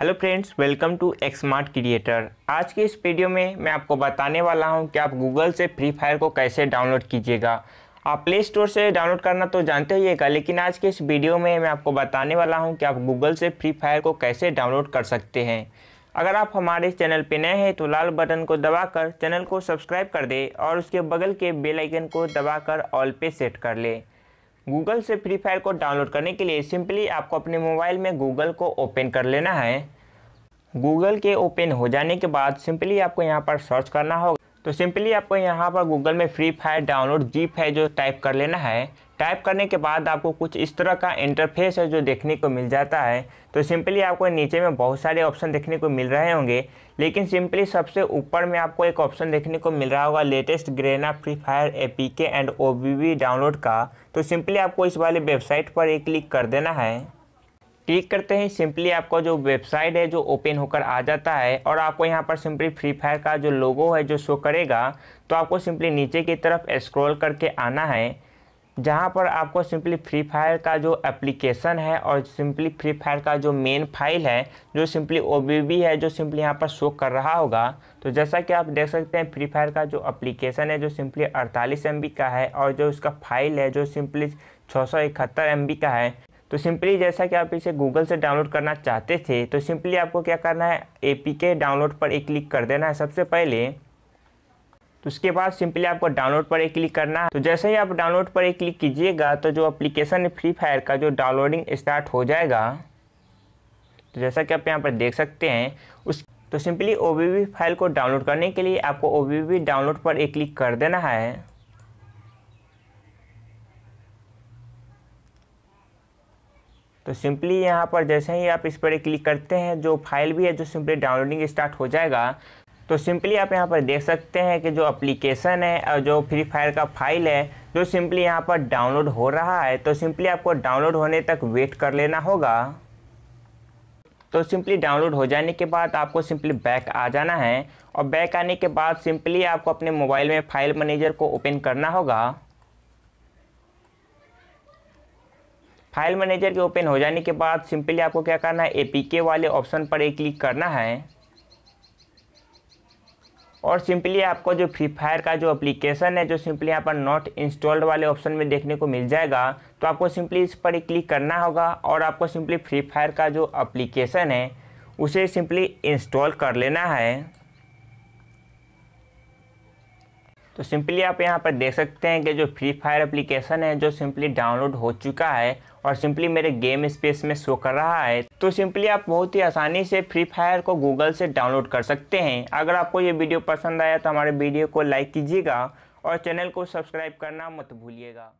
hello friends welcome to एक्समार्ट creator आज के इस वीडियो में मैं आपको बताने वाला हूं कि आप गूगल से फ्री फायर को कैसे डाउनलोड कीजिएगा आप प्ले स्टोर से डाउनलोड करना तो जानते होइएगा लेकिन आज के इस वीडियो में मैं आपको बताने वाला हूं कि आप गूगल से फ्री फायर को कैसे डाउनलोड कर सकते हैं अगर आप हमारे चैनल पर नए हैं तो लाल बटन को कर चैनल को सब्सक्राइब कर दें और उसके बगल के बेलाइकन को दबा ऑल पे सेट कर लें गूगल से फ्री फायर को डाउनलोड करने के लिए सिंपली आपको अपने मोबाइल में गूगल को ओपन कर लेना है गूगल के ओपन हो जाने के बाद सिंपली आपको यहाँ पर सर्च करना होगा तो सिंपली आपको यहाँ पर गूगल में फ्री फायर डाउनलोड जीप है जो टाइप कर लेना है टाइप करने के बाद आपको कुछ इस तरह का इंटरफेस है जो देखने को मिल जाता है तो सिंपली आपको नीचे में बहुत सारे ऑप्शन देखने को मिल रहे होंगे लेकिन सिंपली सबसे ऊपर में आपको एक ऑप्शन देखने को मिल रहा होगा latest Garena free fire APK and OBB download का तो सिंपली आपको इस वाले वेबसाइट पर एक क्लिक कर देना है क्लिक करते ही सिंपली आपका जो वेबसाइट है जो ओपन होकर आ जाता है और आपको यहाँ पर सिंपली फ्री फायर का जो लोगो है जो शो करेगा तो आपको सिंपली नीचे की तरफ स्क्रॉल करके आना है जहाँ पर आपको सिंपली फ्री फायर का जो एप्लीकेशन है और सिंपली फ्री फायर का जो मेन फाइल है जो सिंपली ओ है जो सिंपली यहाँ पर शो कर रहा होगा तो जैसा कि आप देख सकते हैं फ्री फायर का जो एप्लीकेशन है जो सिंपली अड़तालीस एम का है और जो उसका फाइल है जो सिंपली छः सौ का है तो सिंपली जैसा कि आप इसे गूगल से डाउनलोड करना चाहते थे तो सिंपली आपको क्या करना है ए डाउनलोड पर एक क्लिक कर देना है सबसे पहले तो उसके बाद सिंपली आपको डाउनलोड पर एक क्लिक करना है तो जैसे ही आप डाउनलोड पर एक क्लिक कीजिएगा तो जो एप्लीकेशन है फ्री फायर का जो डाउनलोडिंग स्टार्ट हो जाएगा तो जैसा कि आप यहाँ पर देख सकते हैं उस तो सिंपली ओ फाइल को डाउनलोड करने के लिए आपको ओ डाउनलोड पर एक क्लिक कर देना है तो सिंपली यहाँ पर जैसे ही आप इस पर क्लिक करते हैं जो फाइल भी है जो सिंपली डाउनलोडिंग स्टार्ट हो जाएगा तो सिंपली आप यहाँ पर देख सकते हैं कि जो अप्लीकेशन है और जो फ्री फायर का फाइल है जो सिंपली यहाँ पर डाउनलोड हो रहा है तो सिंपली आपको डाउनलोड होने तक वेट कर लेना होगा तो सिंपली डाउनलोड हो जाने के बाद आपको सिंपली बैक आ जाना है और बैक आने के बाद सिंपली आपको अपने मोबाइल में फाइल मैनेजर को ओपन करना होगा फाइल मैनेजर के ओपन हो जाने के बाद सिंपली आपको क्या करना है एपीके वाले ऑप्शन पर एक क्लिक करना है और सिंपली आपको जो फ्री फायर का जो एप्लीकेशन है जो सिंपली यहाँ पर नॉट इंस्टॉल्ड वाले ऑप्शन में देखने को मिल जाएगा तो आपको सिंपली इस पर क्लिक करना होगा और आपको सिंपली फ्री फायर का जो अप्लीकेशन है उसे सिंपली इंस्टॉल कर लेना है तो सिंपली आप यहाँ पर देख सकते हैं कि जो फ्री फायर एप्लीकेशन है जो सिंपली डाउनलोड हो चुका है और सिंपली मेरे गेम स्पेस में शो कर रहा है तो सिंपली आप बहुत ही आसानी से फ्री फायर को गूगल से डाउनलोड कर सकते हैं अगर आपको ये वीडियो पसंद आया तो हमारे वीडियो को लाइक कीजिएगा और चैनल को सब्सक्राइब करना मत भूलिएगा